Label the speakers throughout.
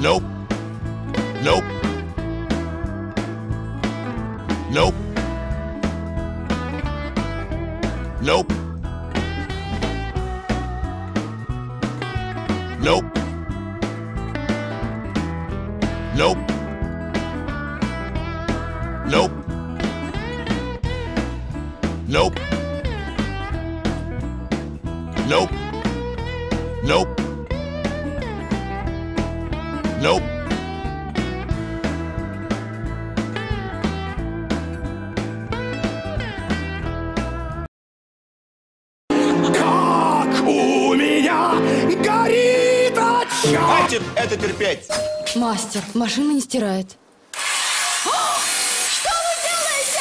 Speaker 1: Nope. Nope. Nope. Nope. Nope. Nope. Nope. Nope. Nope. будем это терпеть. Мастер, машина не стирает. Что вы делаете?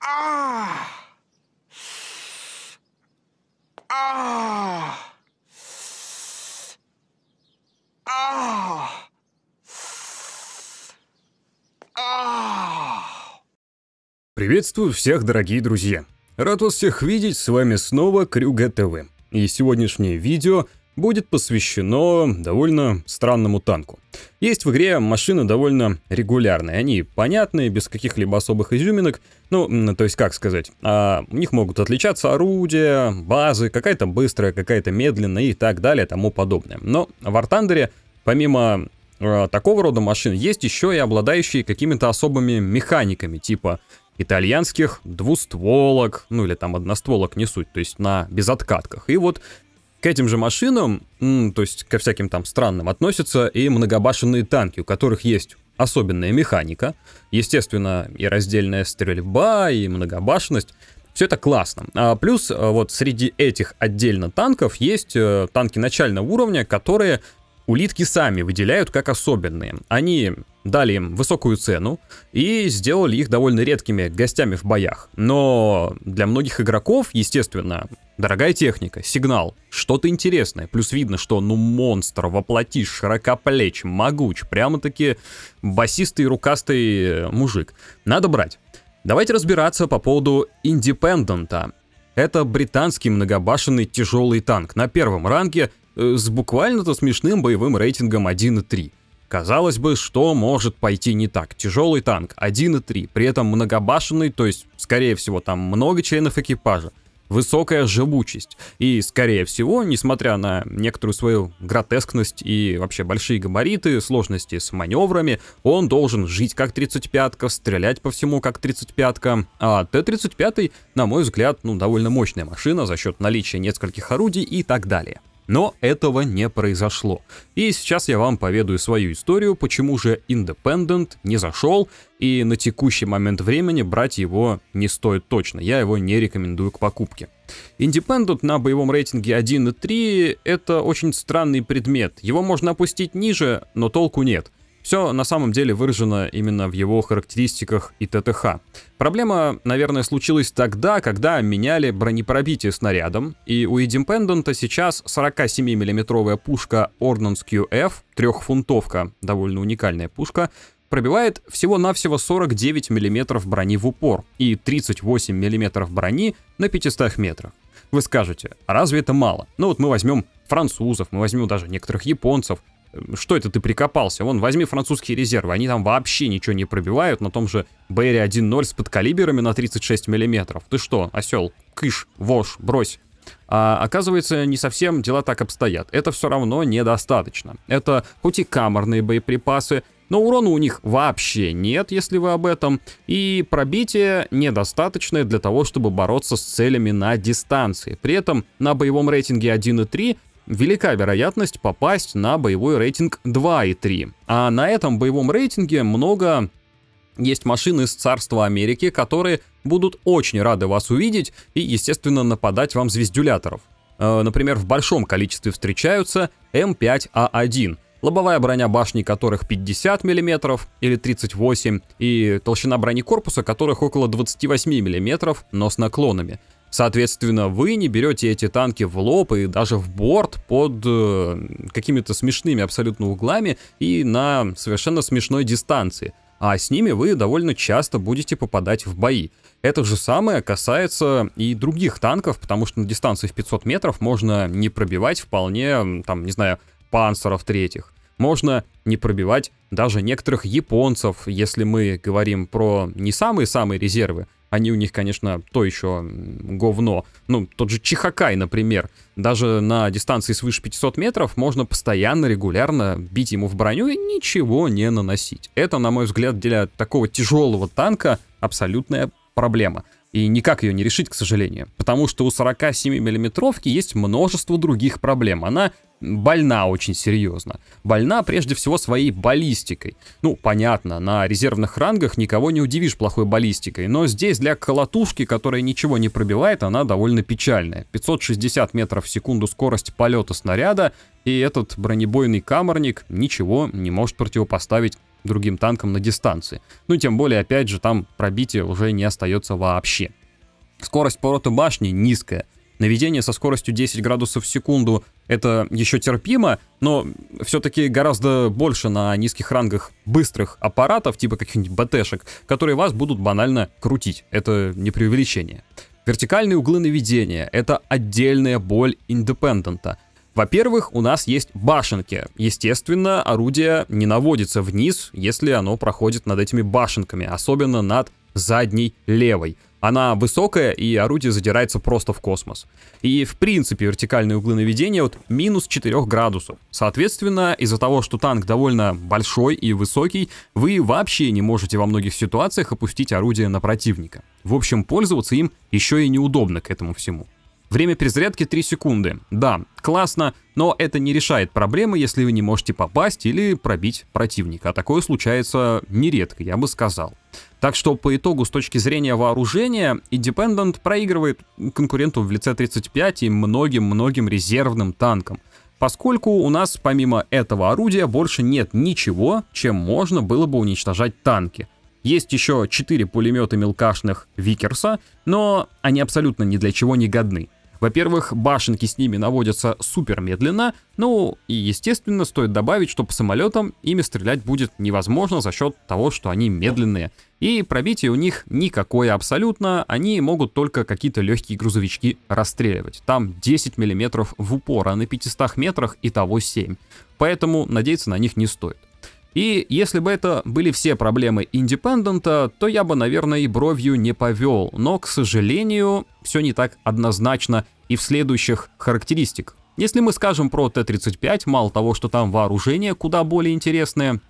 Speaker 1: А -а -а Приветствую всех, дорогие друзья! Рад вас всех видеть, с вами снова Крюга ТВ. И сегодняшнее видео будет посвящено довольно странному танку. Есть в игре машины довольно регулярные, они понятные, без каких-либо особых изюминок, ну, то есть как сказать, а, у них могут отличаться орудия, базы, какая-то быстрая, какая-то медленная и так далее, тому подобное. Но в War Thunder, помимо а, такого рода машин, есть еще и обладающие какими-то особыми механиками, типа итальянских двустволок, ну или там одностволок не суть, то есть на безоткатках. И вот к этим же машинам, то есть ко всяким там странным, относятся и многобашенные танки, у которых есть особенная механика, естественно, и раздельная стрельба, и многобашенность. Все это классно. А плюс э, вот среди этих отдельно танков есть э, танки начального уровня, которые улитки сами выделяют как особенные. Они дали им высокую цену и сделали их довольно редкими гостями в боях. Но для многих игроков, естественно, Дорогая техника, сигнал, что-то интересное. Плюс видно, что ну монстр воплоти, широкоплеч, могуч, прямо-таки басистый, рукастый э, мужик. Надо брать. Давайте разбираться по поводу Индепендента. Это британский многобашенный тяжелый танк на первом ранге э, с буквально-то смешным боевым рейтингом 1.3. Казалось бы, что может пойти не так? Тяжелый танк 1.3, при этом многобашенный, то есть, скорее всего, там много членов экипажа высокая живучесть. И, скорее всего, несмотря на некоторую свою гротескность и вообще большие габариты, сложности с маневрами, он должен жить как 35-ка, стрелять по всему как 35-ка. А Т-35, на мой взгляд, ну, довольно мощная машина за счет наличия нескольких орудий и так далее. Но этого не произошло. И сейчас я вам поведаю свою историю, почему же Independent не зашел, и на текущий момент времени брать его не стоит точно. Я его не рекомендую к покупке. Independent на боевом рейтинге 1.3 — это очень странный предмет. Его можно опустить ниже, но толку нет. Все на самом деле выражено именно в его характеристиках и ТТХ. Проблема, наверное, случилась тогда, когда меняли бронепробитие снарядом, и у Independent сейчас 47 миллиметровая пушка Ordnance QF, трехфунтовка, довольно уникальная пушка, пробивает всего-навсего 49 мм брони в упор и 38 мм брони на 500 метрах. Вы скажете, «А разве это мало? Ну вот мы возьмем французов, мы возьмем даже некоторых японцев, что это ты прикопался? Вон, возьми французские резервы, они там вообще ничего не пробивают, на том же Берри 1.0 с подкалиберами на 36 миллиметров. Ты что, осел, кыш, вож, брось. А оказывается, не совсем дела так обстоят. Это все равно недостаточно. Это хоть и камерные боеприпасы, но урона у них вообще нет, если вы об этом, и пробитие недостаточное для того, чтобы бороться с целями на дистанции. При этом на боевом рейтинге 1.3 велика вероятность попасть на боевой рейтинг 2 и 3. А на этом боевом рейтинге много есть машины из царства Америки, которые будут очень рады вас увидеть и, естественно, нападать вам звездюляторов. Э, например, в большом количестве встречаются М5А1, лобовая броня башни которых 50 мм или 38 и толщина брони корпуса которых около 28 мм, но с наклонами – Соответственно, вы не берете эти танки в лоб и даже в борт под э, какими-то смешными абсолютно углами и на совершенно смешной дистанции. А с ними вы довольно часто будете попадать в бои. Это же самое касается и других танков, потому что на дистанции в 500 метров можно не пробивать вполне, там, не знаю, панцеров третьих. Можно не пробивать даже некоторых японцев, если мы говорим про не самые-самые резервы, они у них, конечно, то еще говно. Ну, тот же Чихакай, например. Даже на дистанции свыше 500 метров можно постоянно, регулярно бить ему в броню и ничего не наносить. Это, на мой взгляд, для такого тяжелого танка абсолютная проблема. И никак ее не решить, к сожалению. Потому что у 47 миллиметровки есть множество других проблем. Она больна очень серьезно. Больна прежде всего своей баллистикой. Ну, понятно, на резервных рангах никого не удивишь плохой баллистикой, но здесь для колотушки, которая ничего не пробивает, она довольно печальная. 560 метров в секунду скорость полета снаряда, и этот бронебойный каморник ничего не может противопоставить другим танкам на дистанции. Ну, тем более, опять же, там пробитие уже не остается вообще. Скорость поворота башни низкая, Наведение со скоростью 10 градусов в секунду — это еще терпимо, но все-таки гораздо больше на низких рангах быстрых аппаратов, типа каких-нибудь БТшек, которые вас будут банально крутить. Это не преувеличение. Вертикальные углы наведения — это отдельная боль индепендента. Во-первых, у нас есть башенки. Естественно, орудие не наводится вниз, если оно проходит над этими башенками, особенно над задней левой. Она высокая, и орудие задирается просто в космос. И, в принципе, вертикальные углы наведения от минус 4 градусов. Соответственно, из-за того, что танк довольно большой и высокий, вы вообще не можете во многих ситуациях опустить орудие на противника. В общем, пользоваться им еще и неудобно к этому всему. Время перезарядки 3 секунды. Да, классно, но это не решает проблемы, если вы не можете попасть или пробить противника. А такое случается нередко, я бы сказал. Так что по итогу с точки зрения вооружения, Independent проигрывает конкуренту в лице 35 и многим-многим резервным танкам. Поскольку у нас помимо этого орудия больше нет ничего, чем можно было бы уничтожать танки. Есть еще 4 пулемета мелкашных Викерса, но они абсолютно ни для чего не годны. Во-первых, башенки с ними наводятся супер медленно, ну и естественно стоит добавить, что по самолетам ими стрелять будет невозможно за счет того, что они медленные. И пробитие у них никакое абсолютно, они могут только какие-то легкие грузовички расстреливать. Там 10 мм в упор, а на 500 метрах и того 7. Поэтому надеяться на них не стоит. И если бы это были все проблемы Индепендента, то я бы, наверное, и бровью не повел, но, к сожалению, все не так однозначно и в следующих характеристиках. Если мы скажем про Т-35, мало того, что там вооружение куда более интересное,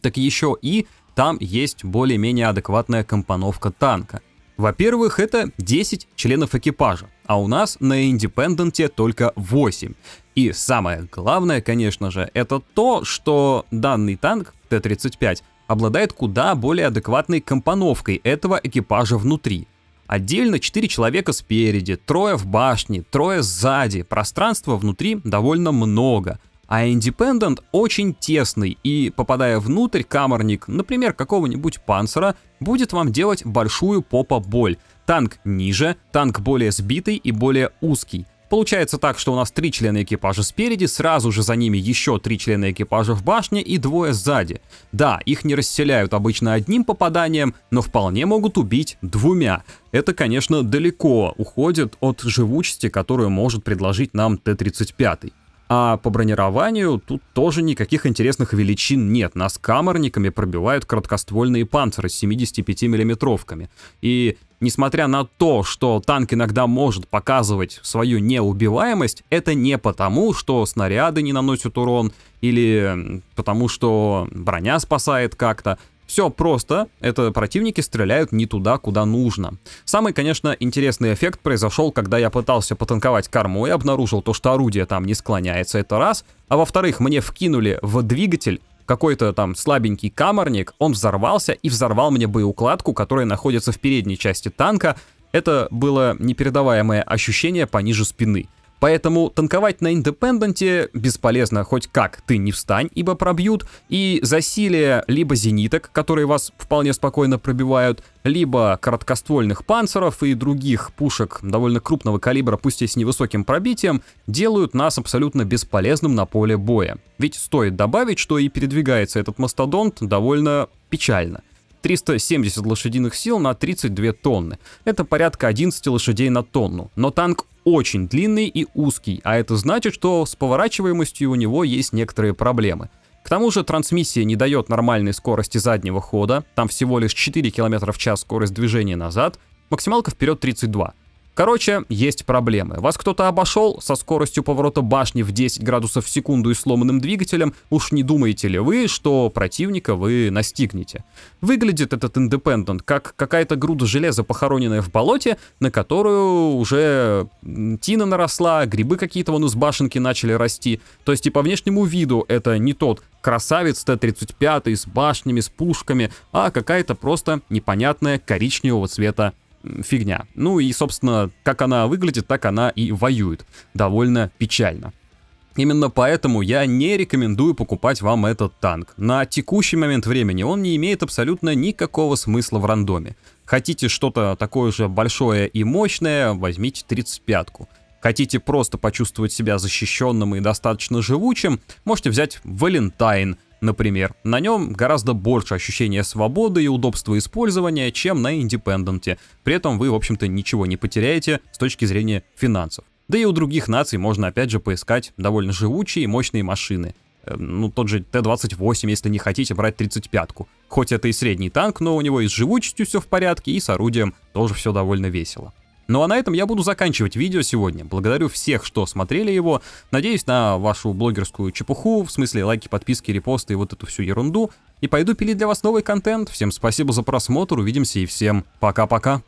Speaker 1: так еще и там есть более-менее адекватная компоновка танка. Во-первых, это 10 членов экипажа, а у нас на Индепенденте только 8. И самое главное, конечно же, это то, что данный танк Т-35 обладает куда более адекватной компоновкой этого экипажа внутри. Отдельно 4 человека спереди, трое в башне, трое сзади, пространства внутри довольно много. А Independent очень тесный, и попадая внутрь, камерник, например, какого-нибудь панцера, будет вам делать большую попа-боль. Танк ниже, танк более сбитый и более узкий. Получается так, что у нас три члена экипажа спереди, сразу же за ними еще три члена экипажа в башне и двое сзади. Да, их не расселяют обычно одним попаданием, но вполне могут убить двумя. Это, конечно, далеко уходит от живучести, которую может предложить нам Т-35. А по бронированию тут тоже никаких интересных величин нет. Нас каморниками пробивают краткоствольные панциры с 75-миллиметровками. И несмотря на то, что танк иногда может показывать свою неубиваемость, это не потому, что снаряды не наносят урон, или потому что броня спасает как-то. Все просто, это противники стреляют не туда, куда нужно. Самый, конечно, интересный эффект произошел, когда я пытался потанковать корму и обнаружил то, что орудие там не склоняется, это раз. А во-вторых, мне вкинули в двигатель какой-то там слабенький каморник, он взорвался и взорвал мне боеукладку, которая находится в передней части танка. Это было непередаваемое ощущение пониже спины. Поэтому танковать на индепенденте бесполезно, хоть как ты не встань, ибо пробьют, и засилие либо зениток, которые вас вполне спокойно пробивают, либо короткоствольных панцеров и других пушек довольно крупного калибра, пусть и с невысоким пробитием, делают нас абсолютно бесполезным на поле боя. Ведь стоит добавить, что и передвигается этот мастодонт довольно печально. 370 лошадиных сил на 32 тонны. Это порядка 11 лошадей на тонну. Но танк очень длинный и узкий, а это значит, что с поворачиваемостью у него есть некоторые проблемы. К тому же трансмиссия не дает нормальной скорости заднего хода, там всего лишь 4 км в час скорость движения назад, максималка вперед 32. Короче, есть проблемы. Вас кто-то обошел со скоростью поворота башни в 10 градусов в секунду и сломанным двигателем, уж не думаете ли вы, что противника вы настигнете. Выглядит этот Independent как какая-то груда железа, похороненная в болоте, на которую уже тина наросла, грибы какие-то вон из башенки начали расти. То есть и по внешнему виду это не тот красавец Т-35 с башнями, с пушками, а какая-то просто непонятная коричневого цвета фигня. Ну и, собственно, как она выглядит, так она и воюет. Довольно печально. Именно поэтому я не рекомендую покупать вам этот танк. На текущий момент времени он не имеет абсолютно никакого смысла в рандоме. Хотите что-то такое же большое и мощное, возьмите 35-ку. Хотите просто почувствовать себя защищенным и достаточно живучим, можете взять Валентайн – например. На нем гораздо больше ощущения свободы и удобства использования, чем на Индепенденте. При этом вы, в общем-то, ничего не потеряете с точки зрения финансов. Да и у других наций можно опять же поискать довольно живучие и мощные машины. Э, ну, тот же Т-28, если не хотите брать 35-ку. Хоть это и средний танк, но у него и с живучестью все в порядке, и с орудием тоже все довольно весело. Ну а на этом я буду заканчивать видео сегодня. Благодарю всех, что смотрели его. Надеюсь на вашу блогерскую чепуху, в смысле лайки, подписки, репосты и вот эту всю ерунду. И пойду пилить для вас новый контент. Всем спасибо за просмотр, увидимся и всем пока-пока.